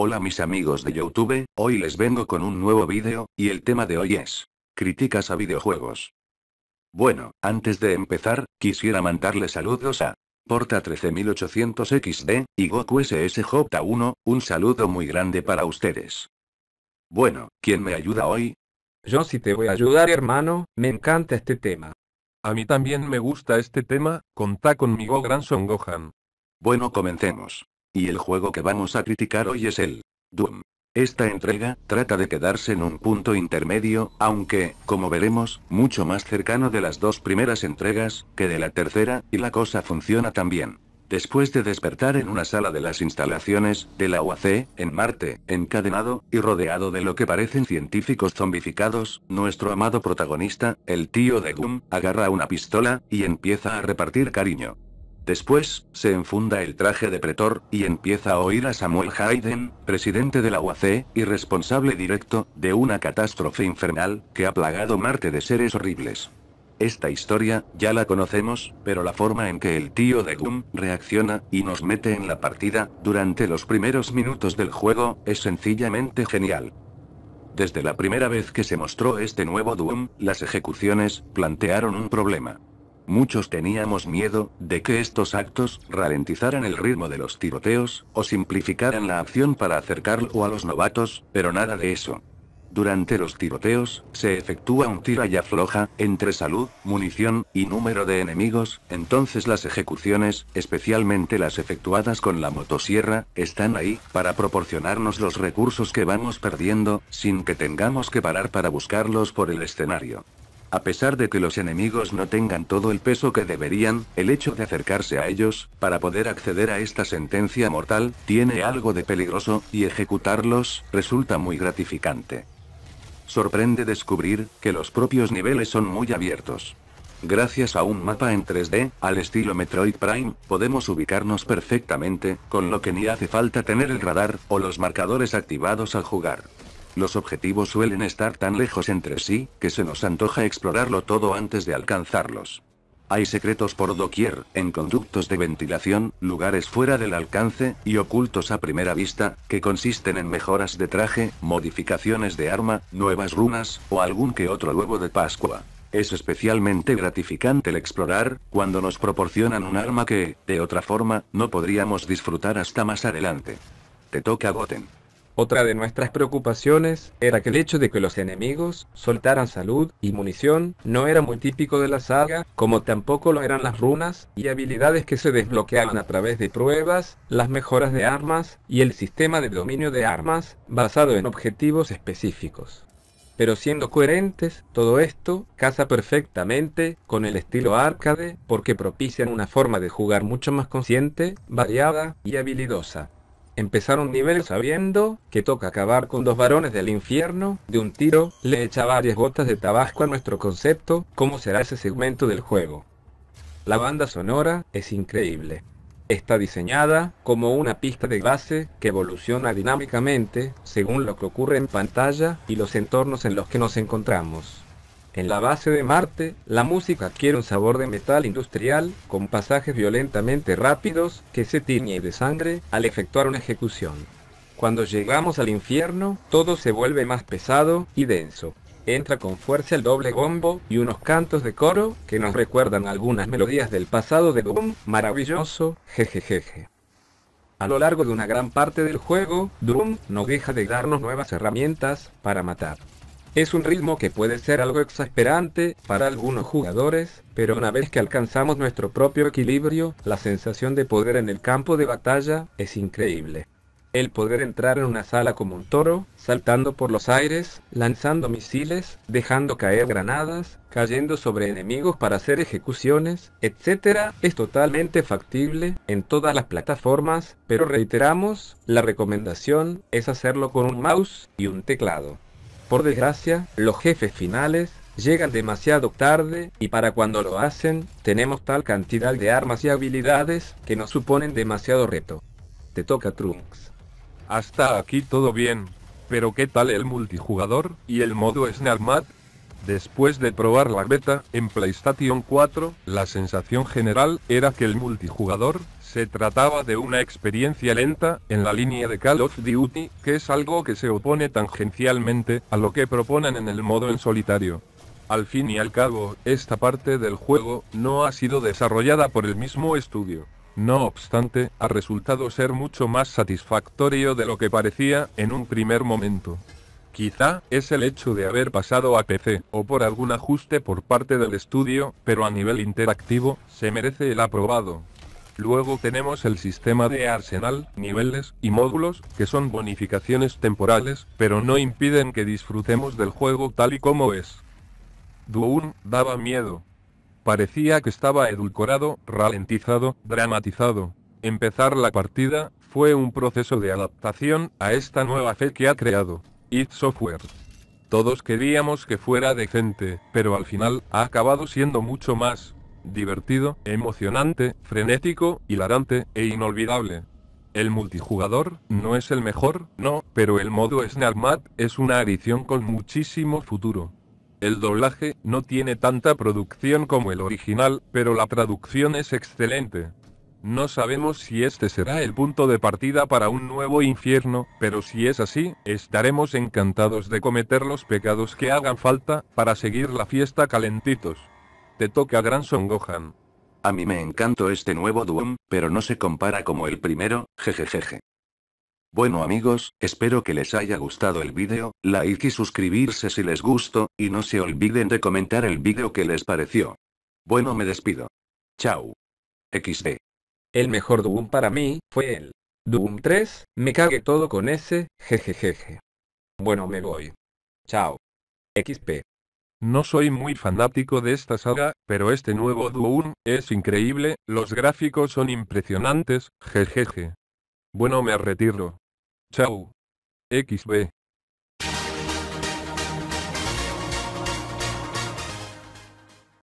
Hola mis amigos de Youtube, hoy les vengo con un nuevo vídeo, y el tema de hoy es... Críticas a videojuegos. Bueno, antes de empezar, quisiera mandarle saludos a... Porta 13800XD, y Goku SSJ1, un saludo muy grande para ustedes. Bueno, ¿quién me ayuda hoy? Yo sí te voy a ayudar hermano, me encanta este tema. A mí también me gusta este tema, contá conmigo Gran Son Gohan. Bueno comencemos. Y el juego que vamos a criticar hoy es el Doom. Esta entrega trata de quedarse en un punto intermedio, aunque, como veremos, mucho más cercano de las dos primeras entregas, que de la tercera, y la cosa funciona también. Después de despertar en una sala de las instalaciones, de la UAC, en Marte, encadenado, y rodeado de lo que parecen científicos zombificados, nuestro amado protagonista, el tío de Doom, agarra una pistola, y empieza a repartir cariño. Después, se enfunda el traje de pretor, y empieza a oír a Samuel Hayden, presidente de la UAC, y responsable directo, de una catástrofe infernal, que ha plagado Marte de seres horribles. Esta historia, ya la conocemos, pero la forma en que el tío de Gum reacciona, y nos mete en la partida, durante los primeros minutos del juego, es sencillamente genial. Desde la primera vez que se mostró este nuevo Doom, las ejecuciones, plantearon un problema. Muchos teníamos miedo, de que estos actos, ralentizaran el ritmo de los tiroteos, o simplificaran la acción para acercarlo a los novatos, pero nada de eso. Durante los tiroteos, se efectúa un tira y afloja, entre salud, munición, y número de enemigos, entonces las ejecuciones, especialmente las efectuadas con la motosierra, están ahí, para proporcionarnos los recursos que vamos perdiendo, sin que tengamos que parar para buscarlos por el escenario. A pesar de que los enemigos no tengan todo el peso que deberían, el hecho de acercarse a ellos, para poder acceder a esta sentencia mortal, tiene algo de peligroso, y ejecutarlos, resulta muy gratificante. Sorprende descubrir, que los propios niveles son muy abiertos. Gracias a un mapa en 3D, al estilo Metroid Prime, podemos ubicarnos perfectamente, con lo que ni hace falta tener el radar, o los marcadores activados al jugar. Los objetivos suelen estar tan lejos entre sí, que se nos antoja explorarlo todo antes de alcanzarlos. Hay secretos por doquier, en conductos de ventilación, lugares fuera del alcance, y ocultos a primera vista, que consisten en mejoras de traje, modificaciones de arma, nuevas runas, o algún que otro huevo de Pascua. Es especialmente gratificante el explorar, cuando nos proporcionan un arma que, de otra forma, no podríamos disfrutar hasta más adelante. Te toca Goten. Otra de nuestras preocupaciones era que el hecho de que los enemigos soltaran salud y munición no era muy típico de la saga, como tampoco lo eran las runas y habilidades que se desbloqueaban a través de pruebas, las mejoras de armas y el sistema de dominio de armas basado en objetivos específicos. Pero siendo coherentes, todo esto casa perfectamente con el estilo arcade porque propician una forma de jugar mucho más consciente, variada y habilidosa. Empezar un nivel sabiendo que toca acabar con dos varones del infierno, de un tiro, le echa varias gotas de tabasco a nuestro concepto, cómo será ese segmento del juego. La banda sonora es increíble. Está diseñada como una pista de base que evoluciona dinámicamente según lo que ocurre en pantalla y los entornos en los que nos encontramos. En la base de Marte, la música adquiere un sabor de metal industrial, con pasajes violentamente rápidos, que se tiñe de sangre, al efectuar una ejecución. Cuando llegamos al infierno, todo se vuelve más pesado y denso. Entra con fuerza el doble bombo y unos cantos de coro que nos recuerdan algunas melodías del pasado de Doom, maravilloso, jejejeje. A lo largo de una gran parte del juego, Doom no deja de darnos nuevas herramientas para matar. Es un ritmo que puede ser algo exasperante para algunos jugadores, pero una vez que alcanzamos nuestro propio equilibrio, la sensación de poder en el campo de batalla es increíble. El poder entrar en una sala como un toro, saltando por los aires, lanzando misiles, dejando caer granadas, cayendo sobre enemigos para hacer ejecuciones, etc., es totalmente factible en todas las plataformas, pero reiteramos, la recomendación es hacerlo con un mouse y un teclado. Por desgracia, los jefes finales llegan demasiado tarde, y para cuando lo hacen, tenemos tal cantidad de armas y habilidades que nos suponen demasiado reto. Te toca Trunks. Hasta aquí todo bien. Pero ¿qué tal el multijugador y el modo Snarmat? Después de probar la beta en PlayStation 4, la sensación general era que el multijugador se trataba de una experiencia lenta, en la línea de Call of Duty, que es algo que se opone tangencialmente a lo que proponen en el modo en solitario. Al fin y al cabo, esta parte del juego no ha sido desarrollada por el mismo estudio. No obstante, ha resultado ser mucho más satisfactorio de lo que parecía en un primer momento. Quizá es el hecho de haber pasado a PC, o por algún ajuste por parte del estudio, pero a nivel interactivo, se merece el aprobado. Luego tenemos el sistema de arsenal, niveles y módulos, que son bonificaciones temporales, pero no impiden que disfrutemos del juego tal y como es. DOOM, daba miedo. Parecía que estaba edulcorado, ralentizado, dramatizado. Empezar la partida fue un proceso de adaptación a esta nueva fe que ha creado id Software. Todos queríamos que fuera decente, pero al final ha acabado siendo mucho más, divertido, emocionante, frenético, hilarante e inolvidable. El multijugador no es el mejor, no, pero el modo Snarmat es una adición con muchísimo futuro. El doblaje no tiene tanta producción como el original, pero la traducción es excelente. No sabemos si este será el punto de partida para un nuevo infierno, pero si es así, estaremos encantados de cometer los pecados que hagan falta para seguir la fiesta calentitos. Te toca Gran Son Gohan. A mí me encantó este nuevo Doom, pero no se compara como el primero, jejejeje. Bueno amigos, espero que les haya gustado el vídeo, like y suscribirse si les gustó, y no se olviden de comentar el vídeo que les pareció. Bueno me despido. Chao. XD. El mejor Doom para mí, fue el Doom 3, me cague todo con ese, jejejeje. Bueno me voy. Chao. XP. No soy muy fanático de esta saga, pero este nuevo Doom, es increíble, los gráficos son impresionantes, jejeje. Bueno me retiro. Chau. XB.